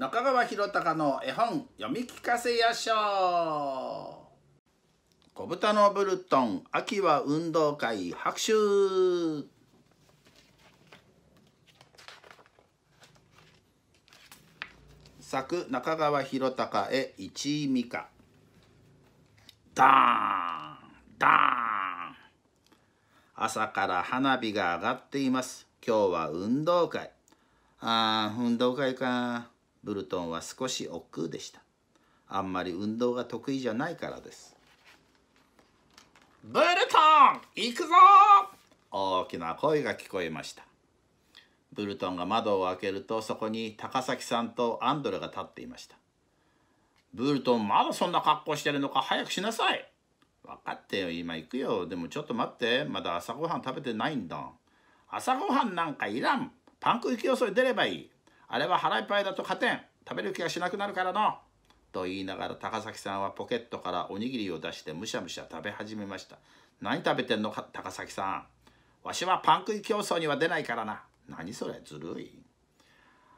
中川博隆の絵本読み聞かせやしょう小豚のブルトン秋は運動会拍手作中川博隆へ一位美香ダーンダーン朝から花火が上がっています今日は運動会ああ運動会かブルトンは少し億劫でしたあんまり運動が得意じゃないからですブルトン行くぞ大きな声が聞こえましたブルトンが窓を開けるとそこに高崎さんとアンドレが立っていましたブルトンまだそんな格好してるのか早くしなさい分かってよ今行くよでもちょっと待ってまだ朝ごはん食べてないんだ朝ごはんなんかいらんパン行きよそに出ればいいあれは腹いっぱいだと勝てん食べる気がしなくなるからのと言いながら高崎さんはポケットからおにぎりを出してむしゃむしゃ食べ始めました何食べてんのか高崎さんわしはパン食い競争には出ないからな何それずるい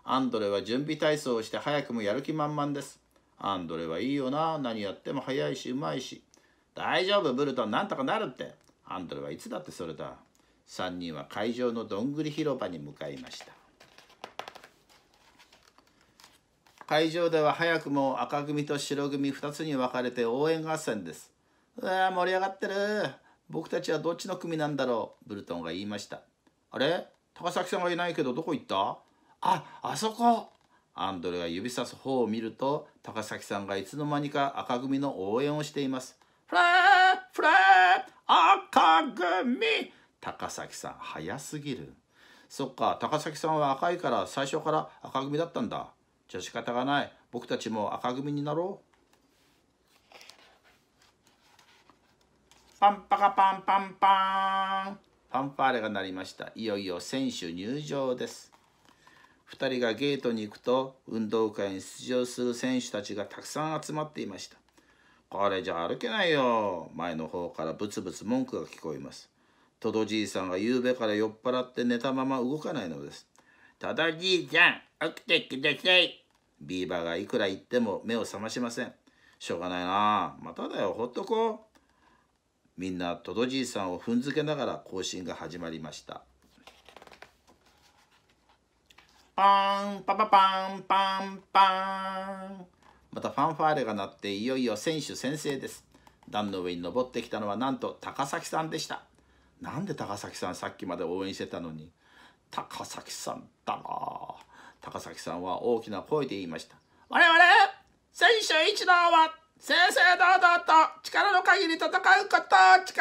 アンドレは準備体操をして早くもやる気満々ですアンドレはいいよな何やっても早いしうまいし大丈夫ブルトンなんとかなるってアンドレはいつだってそれだ3人は会場のどんぐり広場に向かいました会場では早くも赤組と白組2つに分かれて応援合戦です。うわ盛り上がってる僕たちはどっちの組なんだろうブルトンが言いました。あれ高崎さんがいないけどどこ行ったあ、あそこアンドレが指さす方を見ると高崎さんがいつの間にか赤組の応援をしています。フレーフレー赤組高崎さん早すぎる。そっか高崎さんは赤いから最初から赤組だったんだ。じゃあ仕方がない僕たちも赤組になろうパンパカパンパンパンファンファーレが鳴りましたいよいよ選手入場です2人がゲートに行くと運動会に出場する選手たちがたくさん集まっていましたこれじゃ歩けないよ前の方からブツブツ文句が聞こえますトドじいさんが夕べから酔っ払って寝たまま動かないのですトドじいちゃん起きてくださいビーバーがいくら言っても目を覚ましません。しょうがないなまただよ、ほっとこう。みんなとどじいさんを踏んづけながら行進が始まりました。パンパパパンパンパンまたファンファーレが鳴っていよいよ選手宣誓です。段の上に登ってきたのはなんと高崎さんでした。なんで高崎さんさっきまで応援してたのに。高崎さんだな高崎さんは大きな声で言いました我々選手一同は正々堂々と力の限り戦うことを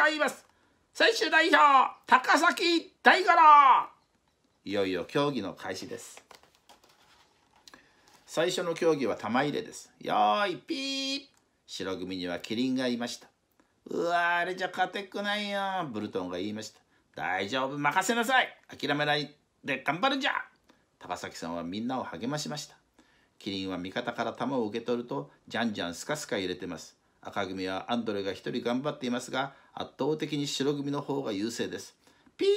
誓います選手代表高崎大五郎いよいよ競技の開始です最初の競技は玉入れですよーいピー白組にはキリンがいましたうわあれじゃ勝てっくないよブルトンが言いました大丈夫任せなさい諦めないで頑張るんじゃ高崎さんはみんなを励ましました。キリンは味方から球を受け取ると、じゃんじゃんスカスカ入れてます。赤組はアンドレが一人頑張っていますが、圧倒的に白組の方が優勢です。ピー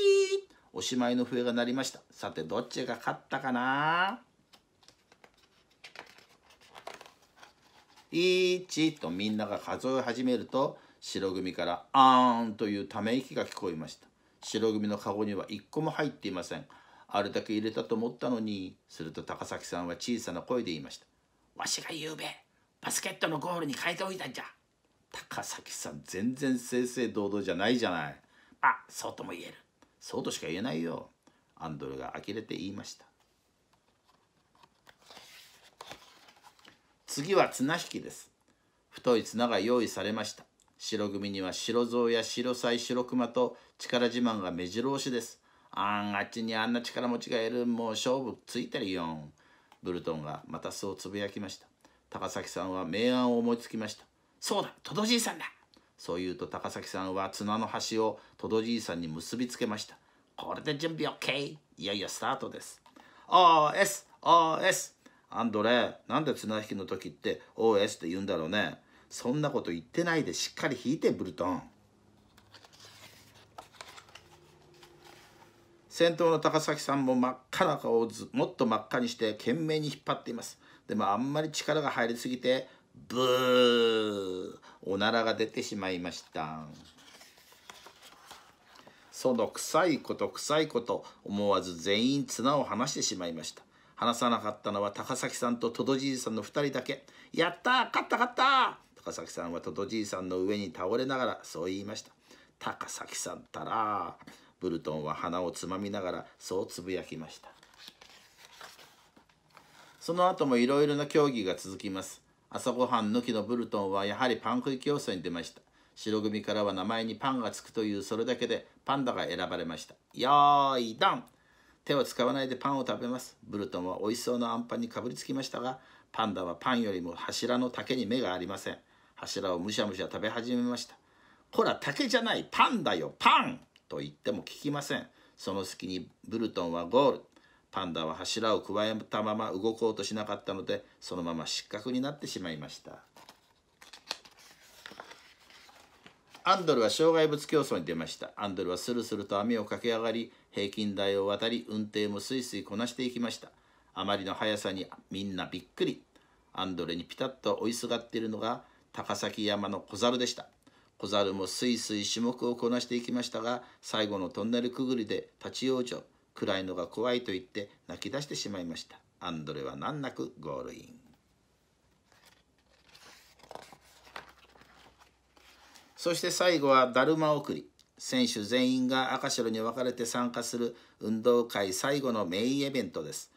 おしまいの笛が鳴りました。さて、どっちが勝ったかな1とみんなが数え始めると白組から「あーん」というため息が聞こえました白組のカゴには1個も入っていませんあるだけ入れたと思ったのにすると高崎さんは小さな声で言いました「わしがゆうべバスケットのゴールに変えておいたんじゃ」高崎さん全然正々堂々じゃないじゃないあそうとも言えるそうとしか言えないよアンドルが呆れて言いました次は綱引きです太い綱が用意されました白組には白象や白鯛白熊と力自慢が目白押しですあんあっちにあんな力持ちがいるもう勝負ついてるよブルトンがまたそうつぶやきました高崎さんは明暗を思いつきましたそうだトドじいさんだそう言うと高崎さんは綱の端をトドじいさんに結びつけましたこれで準備 OK いやいやスタートです OS OS アンドレなんで綱引きの時って OS って言うんだろうねそんなこと言ってないでしっかり引いてブルトン先頭の高崎さんも真っ赤な顔をもっと真っ赤にして懸命に引っ張っていますでもあんまり力が入りすぎてブーおならが出てしまいましたその臭いこと臭いこと思わず全員綱を離してしまいました話さなかったのは高崎さんととどじいさんの2人だけ「やった勝った勝った!」高崎さんはとどじいさんの上に倒れながらそう言いました高崎さんったらブルトンは鼻をつまみながらそうつぶやきましたその後もいろいろな競技が続きます朝ごはん抜きのブルトンはやはりパン食い競争に出ました白組からは名前にパンがつくというそれだけでパンダが選ばれましたよーいどン手を使わないでパンを食べますブルトンは美味しそうなあんパンにかぶりつきましたがパンダはパンよりも柱の竹に目がありません柱をむしゃむしゃ食べ始めましたほら竹じゃないパンだよパンと言っても聞きません。その隙にブルトンはゴール。パンダは柱をくわえたまま動こうとしなかったので、そのまま失格になってしまいました。アンドルは障害物競争に出ました。アンドルはスルスルと網を駆け上がり、平均台を渡り、運転もスイスイこなしていきました。あまりの速さにみんなびっくり。アンドレにピタッと追いすがっているのが高崎山の小猿でした。小猿もすいすい種目をこなしていきましたが最後のトンネルくぐりで立ち往生暗いのが怖いと言って泣き出してしまいましたアンドレは難なくゴールインそして最後はだるま送り選手全員が赤白に分かれて参加する運動会最後のメインイベントです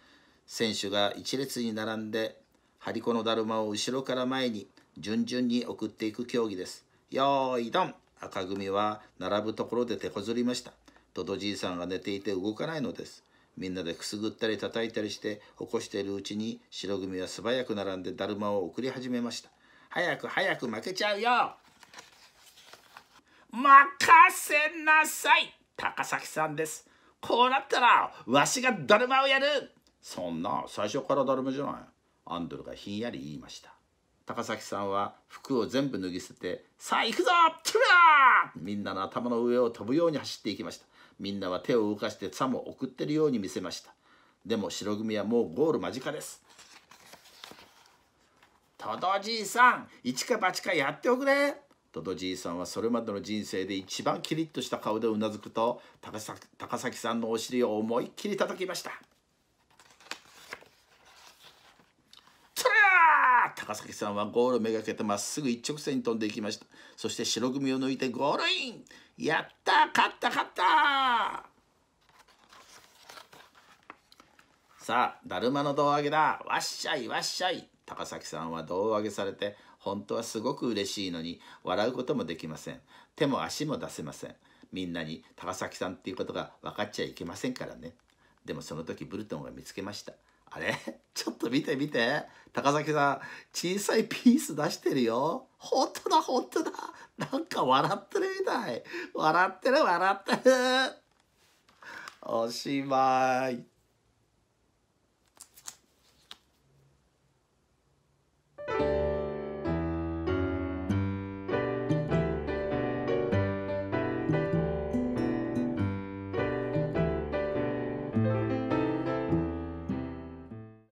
選手が一列に並んで張り子のだるまを後ろから前に順々に送っていく競技ですよーいどん赤組は並ぶところで手こずりました。とどじいさんが寝ていて動かないのです。みんなでくすぐったり叩いたりして起こしているうちに白組は素早く並んでだるまを送り始めました。早く早く負けちゃうよ任せなさい高崎さんです。こうなったらわしがだるまをやるそんな最初からだるまじゃない。アンドルがひんやり言いました。高崎さんは服を全部脱ぎ捨てて「さあ行くぞトゥラみんなの頭の上を飛ぶように走っていきましたみんなは手を動かしてさも送ってるように見せましたでも白組はもうゴール間近ですとどじいさん一か八かやっておくれとどじいさんはそれまでの人生で一番キリッとした顔でうなずくと高崎さんのお尻を思いっきり叩きました高崎さんはゴールめがけてまっすぐ一直線に飛んでいきましたそして白組を抜いてゴールインやった勝った勝ったさあだるまの胴上げだわっしゃいわっしゃい高崎さんは胴上げされて本当はすごく嬉しいのに笑うこともできません手も足も出せませんみんなに高崎さんっていうことが分かっちゃいけませんからねでもその時ブルトンが見つけましたあれ ちょっと見て見て。高崎さん、小さいピース出してるよ。本当だ、本当だ。なんか笑ってるみたい。笑ってる、笑ってる。おしまい。